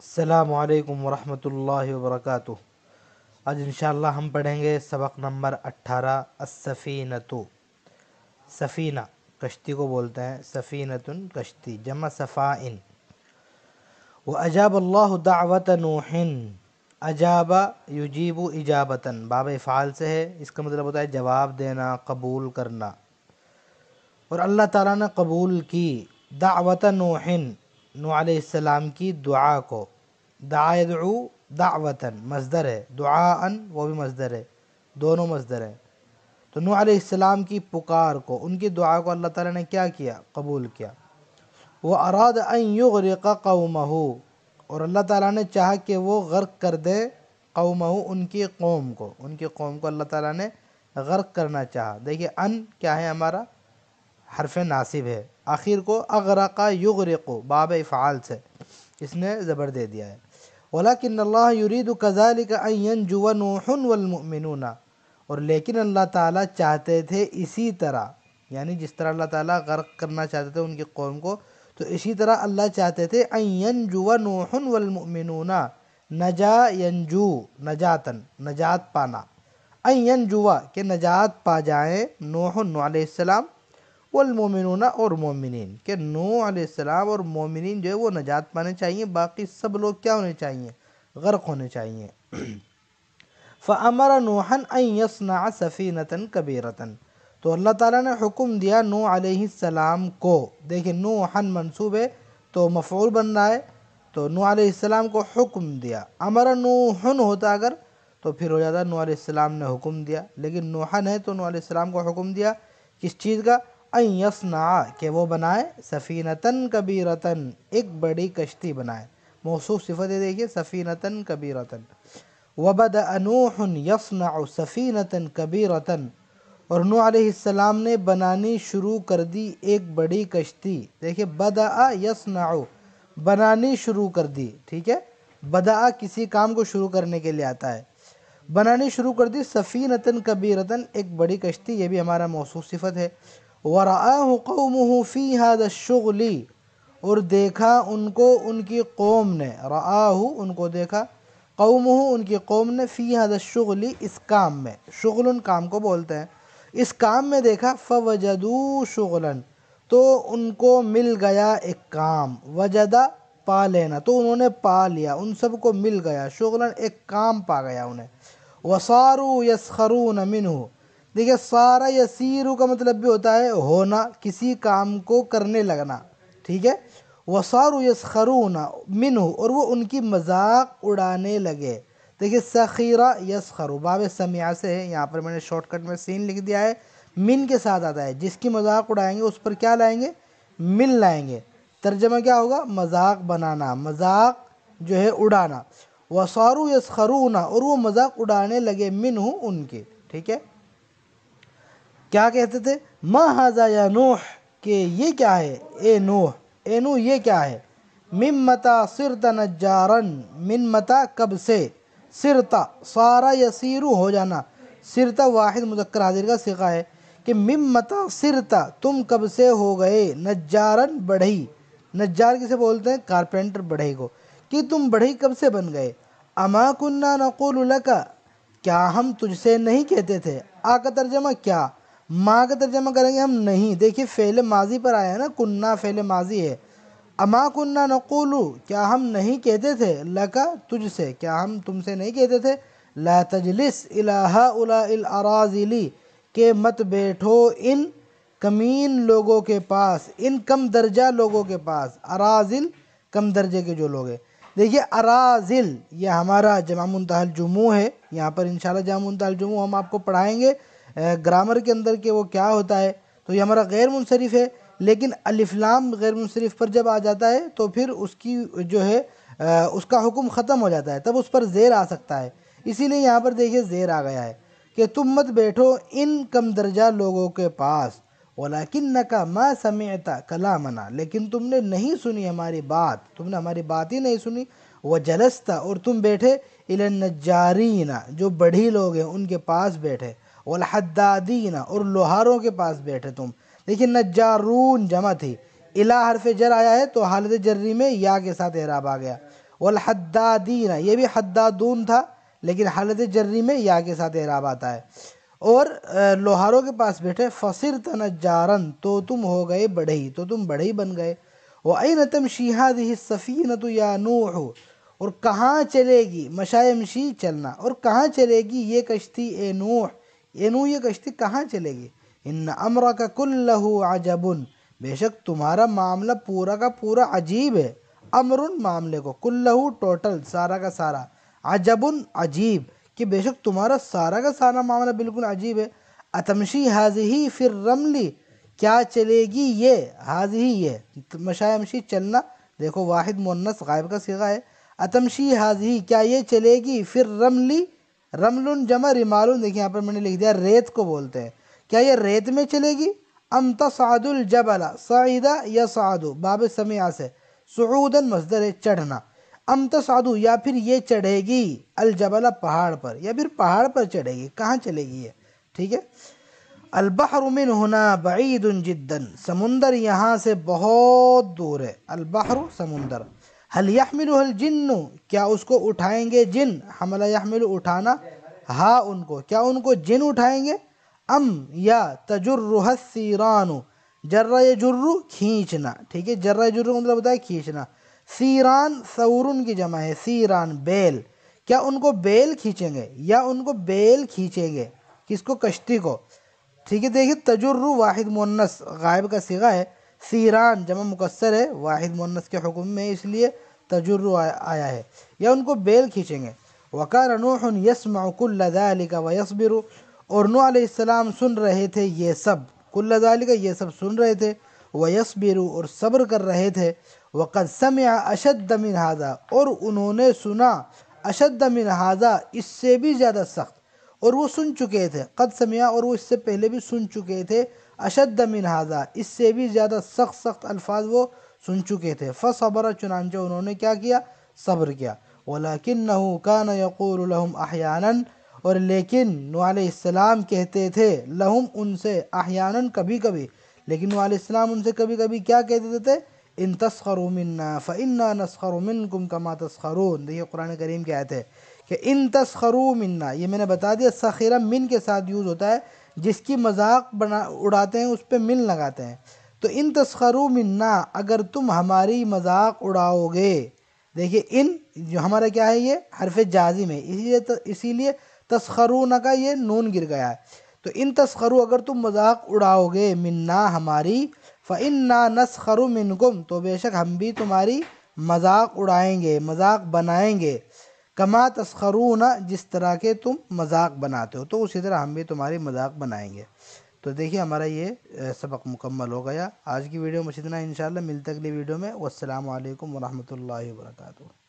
अल्लाम वरहमल वर्क आज इन हम पढ़ेंगे सबक नंबर अट्ठारह असफ़ीनतु सफ़ीना कश्ती को बोलते हैं सफ़ीनतुन कश्ती जमा सफ़ाइन व अजाब अल्लाह दावत नूहिन अजाबा युजीब इजाबतन बाब फ़ाल से है इसका मतलब होता है जवाब देना कबूल करना और अल्लाह ताला ने कबूल की दावत नूहिन नूसम की दुआ को दायदू दावतन मजदर है अन वो भी मजदर है दोनों मजदर हैं तो नूसम की पुकार को उनकी दुआ को अल्लाह ताला ने क्या किया कबूल किया वो अराद युग कौमहू और अल्लाह ताला ने चाहा कि वो गर्क कर दे कौमहू उनकी कौम को उनकी कौम को अल्लाह ताला ने गर्क करना चाहा देखिए अन क्या है हमारा हरफ नासिब है आखिर को अगरका को बाब फ़ाल से इसने ज़बर दे दिया है वला कि युरीद कज़ाल अन जुवन वलमिन और लेकिन अल्लाह ताला चाहते थे इसी तरह यानी जिस तरह अल्लाह ताला गर्क करना चाहते थे उनकी कौम को तो इसी तरह अल्लाह चाहते थे अन जुवन वलमिन नजा यंजू नजातन नजात पाना अन जुआ के नजात पा जाएँ नूह नाम वलमोमिन और मोमिन के नू और मोमिन जो है वो नजात पाने चाहिए बाकी सब लोग क्या होने चाहिए गर्क होने चाहिए फ़मर नूहन यसना सफ़ी नतन कबीरतन तो अल्लाह ताला ने हुक्म दिया नू आसम को देखिए नूहन मनसूब है तो मफूल बन रहा है तो नू आसम को हुक्म दिया अमर नूहन होता अगर तो फिर हो जाता नू आसम ने हुक्म दिया लेकिन नूहन है तो नू आसम को हुक्म दिया किस चीज़ का यसना के वो बनाए सफ़ी कबी रतन एक बड़ी कश्ती बनाए मौसू सिफत देखिए कबी रतन वबद अनूह यसना कबी रतन और नू आसमाम ने बनानी शुरू कर दी एक बड़ी कश्ती देखिए आ यसना बनानी शुरू कर दी ठीक है बद आ किसी काम को शुरू करने के लिए आता है बनानी शुरू कर दी सफ़ी कबी रतन एक बड़ी कश्ती ये भी हमारा मौसू सिफत है वराह कौम फ़ी हद शुगली और देखा उनको उनकी कौम ने राहू उनको देखा कौम उनकी कौम ने फ़ी हद शुगली इस काम में शुगल उन काम को बोलते हैं इस काम में देखा फ़वजदू शुगलन तो उनको मिल गया एक काम वजदा पा लेना तो उन्होंने पा लिया उन सब को मिल गया शुगलन एक काम पा गया उन्हें वसारू यसखरू नमिन हो देखिए सारा यसीरु का मतलब भी होता है होना किसी काम को करने लगना ठीक है वसारु खरूना मिन और वो उनकी मजाक उड़ाने लगे देखिए सखीरा यसखरु बाब समिया से है यहाँ पर मैंने शॉर्टकट में सीन लिख दिया है मिन के साथ आता है जिसकी मजाक उड़ाएंगे उस पर क्या लाएंगे मिन लाएंगे तर्जमा क्या होगा मजाक बनाना मजाक जो है उड़ाना वसारु यसखरूना और वो मजाक उड़ाने लगे मिन उनके ठीक है क्या कहते थे महाजा या नूह के ये क्या है ए नूह ए नू ये क्या है मिन मता सिरता नजारन मिन मता कब से सिरता सारा यसीरू हो जाना सिरता वाहिद मुजक्कर हाजिर का सिका है कि मिम मता सिरता तुम कब से हो गए नजारन बढ़ई नजार किसे बोलते हैं कारपेंटर बढ़ई को कि तुम बढ़ई कब से बन गए अमा कुन्ना नकुल क्या हम तुझसे नहीं कहते थे आ का तर्जमा क्या माँ का तर्जमा करेंगे हम नहीं देखिए फ़ेल माजी पर आया है ना कुन्ना फ़ेल माजी है अमा कुन्ना नकुलू क्या हम नहीं कहते थे लका तुझसे क्या हम तुमसे नहीं कहते थे ला तजलिस इलाहा उला इल अराजिली के मत बैठो इन कमीन लोगों के पास इन कम दर्जा लोगों के पास अराजिल कम दर्जे के जो लोग हैं देखिए अराजिल यह हमारा जमा मुंतहल जुमू है यहाँ पर इन शाला जमा मुंतहल जुमू हम आपको पढ़ाएँगे ग्रामर के अंदर के वो क्या होता है तो ये हमारा गैर मुनसरफ है लेकिन अलिफ्लाम गैर मुनसरफ पर जब आ जाता है तो फिर उसकी जो है आ, उसका हुक्म ख़त्म हो जाता है तब उस पर ज़ेर आ सकता है इसीलिए यहाँ पर देखिए ज़ेर आ गया है कि तुम मत बैठो इन कम दर्जा लोगों के पास वलाकिन न का माँ समयता कला मना लेकिन तुमने नहीं सुनी हमारी बात तुमने हमारी बात ही नहीं सुनी वह जलसता और तुम बैठे जारी ना जो बढ़ी लोग हैं उनके पास बैठे वलहद्दादीना और लोहारों के पास बैठे तुम लेकिन नजारून जमा थी इला हरफ जर आया है तो हालत जर्री में या के साथ एराब आ गया वलहद्दादीना ये भी हद्दादून था लेकिन हालत जर्री में या के साथ एराब आता है और लोहारों के पास बैठे फसिर तनजारन तो तुम हो गए बढ़ई तो तुम बढ़ई बन गए आई न तम शीहा दी सफ़ी न तो या नूह और कहाँ चलेगी मशी चलना और कहाँ चलेगी ये कश्ती ए नूह ये नू ये कश्ती कहाँ चलेगी इन अमर का कुल्लहू अजबुन बेशक तुम्हारा मामला पूरा का पूरा अजीब है अमरुन मामले को कुल्लहू टोटल सारा का सारा अजबुन अजीब कि बेशक तुम्हारा सारा का सारा मामला बिल्कुल अजीब है अतमशी हाजही फिर रमली क्या चलेगी ये हाजही ये मशायमशी चलना देखो वाहिद मुन्नस गायब का सिगा है अतमशी हाजही क्या ये चलेगी फिर रमली रमलुन जमा रिमालुन देखिए यहाँ पर मैंने लिख दिया रेत को बोलते हैं क्या ये रेत में चलेगी अमता तसादुल जबला सदा या साधु बाब समिया से सुदन मजदर है चढ़ना अमता साधु या फिर ये चढ़ेगी अलजबला पहाड़ पर या फिर पहाड़ पर चढ़ेगी कहाँ चलेगी ये ठीक है अलबहरुमिन होना बईद जिद्दन समुंदर यहाँ से बहुत दूर है अलबहर समुंदर हल जिन क्या उसको उठाएंगे जिन हमला यहमिल उठाना हा उनको क्या उनको जिन उठाएंगे अम या सीरानु जर्रा जुर्रु खींचना ठीक है जर्रा जुर्रू मतलब बताए खींचना सीरान सऊर की जमा है सीरान बेल क्या उनको बेल खींचेंगे या उनको बेल खींचेंगे किसको कश्ती को ठीक है देखिए तजुर्रु वाहिद मुन्नस गायब का सिगा है सीरान जमा मुकसर है वाहिद मुन्नस के हुक्म में इसलिए तजुर्र आया है या उनको बेल खींचेंगे वकार नूह यसमाकुल्लालिका व यसबिर और आसम सुन रहे थे ये सब का ये सब सुन रहे थे व यसबिर और सब्र कर रहे थे वक़द समया अशद मिन हाजा और उन्होंने सुना अशद मिन हाजा इससे भी ज़्यादा सख्त और वो सुन चुके थे कद समया और वो इससे पहले भी सुन चुके थे अशद मिन हाजा इससे भी ज़्यादा सख्त सख्त अल्फाज वो सुन चुके थे फ़सबर चुनानचे उन्होंने क्या किया सब्र किया वलाकिन नहू का नक़ूलहम अहयानन और लेकिन नाम कहते थे लहम उनसे अहयानन कभी कभी लेकिन नूसम उनसे कभी कभी क्या कह देते थे इन तस्खरुमिन्ना फ़िन्ना नस्खरुमिन गुम कमा तस्खरून देखिए कुरान करीम क्या है कि इन तस्खरुमिन्ना ये मैंने बता दिया सखीरा मिन के साथ यूज़ होता है जिसकी मजाक बना उड़ाते हैं उस पर मिल लगाते हैं तो इन तस्खरु मन्ना अगर तुम हमारी मजाक उड़ाओगे देखिए इन जो हमारा क्या है ये हरफ जाजिम है इसीलिए इसीलिए तस्खरु न का ये नून गिर गया है तो इन तस्खरु अगर तुम मजाक उड़ाओगे मन्ना हमारी फ़िन ना नस्खरु मिनकुम तो बेशक हम भी तुम्हारी मजाक उड़ाएंगे मजाक बनाएंगे कमा तस्खरू ना जिस तरह के तुम मजाक बनाते हो तो उसी तरह हम भी तुम्हारी मजाक बनाएंगे तो देखिए हमारा ये सबक मुकम्मल हो गया आज की वीडियो में इतना इन मिलते अगली वीडियो में वालकम वरहमल वर्का